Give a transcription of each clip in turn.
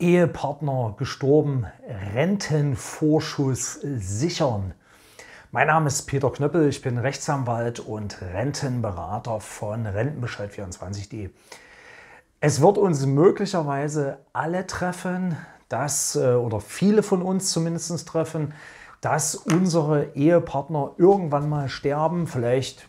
Ehepartner gestorben, Rentenvorschuss sichern. Mein Name ist Peter Knöppel, ich bin Rechtsanwalt und Rentenberater von Rentenbescheid24.de. Es wird uns möglicherweise alle treffen, dass, äh, oder viele von uns zumindest treffen, dass unsere Ehepartner irgendwann mal sterben. Vielleicht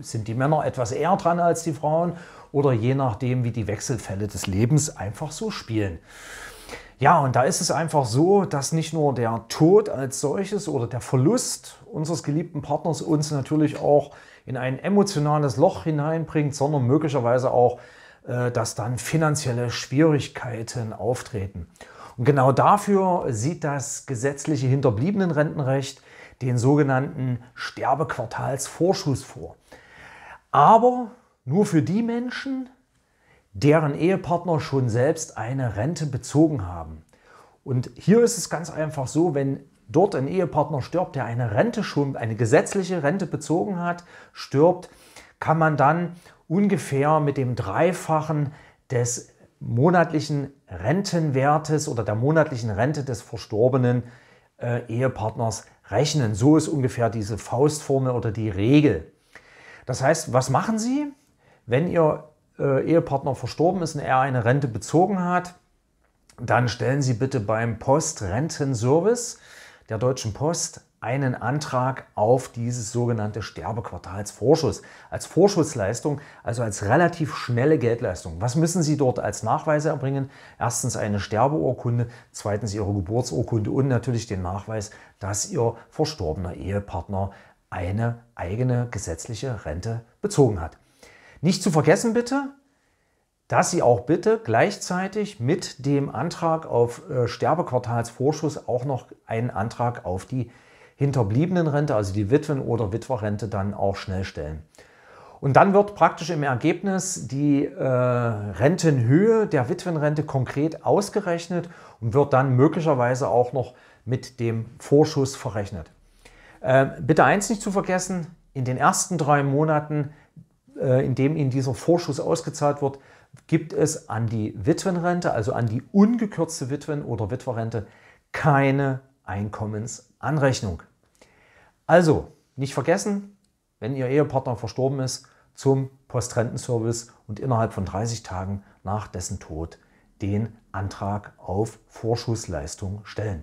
sind die Männer etwas eher dran als die Frauen oder je nachdem, wie die Wechselfälle des Lebens einfach so spielen. Ja, und da ist es einfach so, dass nicht nur der Tod als solches oder der Verlust unseres geliebten Partners uns natürlich auch in ein emotionales Loch hineinbringt, sondern möglicherweise auch, äh, dass dann finanzielle Schwierigkeiten auftreten. Und genau dafür sieht das gesetzliche Hinterbliebenenrentenrecht den sogenannten Sterbequartalsvorschuss vor. Aber nur für die Menschen, deren Ehepartner schon selbst eine Rente bezogen haben. Und hier ist es ganz einfach so, wenn dort ein Ehepartner stirbt, der eine Rente schon, eine gesetzliche Rente bezogen hat, stirbt, kann man dann ungefähr mit dem Dreifachen des monatlichen Rentenwertes oder der monatlichen Rente des verstorbenen äh, Ehepartners rechnen. So ist ungefähr diese Faustformel oder die Regel. Das heißt, was machen Sie? Wenn Ihr äh, Ehepartner verstorben ist und er eine Rente bezogen hat, dann stellen Sie bitte beim Postrentenservice der Deutschen Post einen Antrag auf dieses sogenannte Sterbequartalsvorschuss als Vorschussleistung, also als relativ schnelle Geldleistung. Was müssen Sie dort als Nachweise erbringen? Erstens eine Sterbeurkunde, zweitens Ihre Geburtsurkunde und natürlich den Nachweis, dass Ihr verstorbener Ehepartner eine eigene gesetzliche Rente bezogen hat. Nicht zu vergessen bitte, dass Sie auch bitte gleichzeitig mit dem Antrag auf äh, Sterbequartalsvorschuss auch noch einen Antrag auf die Hinterbliebenenrente, also die Witwen- oder Witwerrente, dann auch schnell stellen. Und dann wird praktisch im Ergebnis die äh, Rentenhöhe der Witwenrente konkret ausgerechnet und wird dann möglicherweise auch noch mit dem Vorschuss verrechnet. Äh, bitte eins nicht zu vergessen, in den ersten drei Monaten äh, indem ihnen dieser Vorschuss ausgezahlt wird, gibt es an die Witwenrente, also an die ungekürzte Witwen- oder Witwerrente, keine Einkommensanrechnung. Also, nicht vergessen, wenn Ihr Ehepartner verstorben ist, zum Postrentenservice und innerhalb von 30 Tagen nach dessen Tod den Antrag auf Vorschussleistung stellen.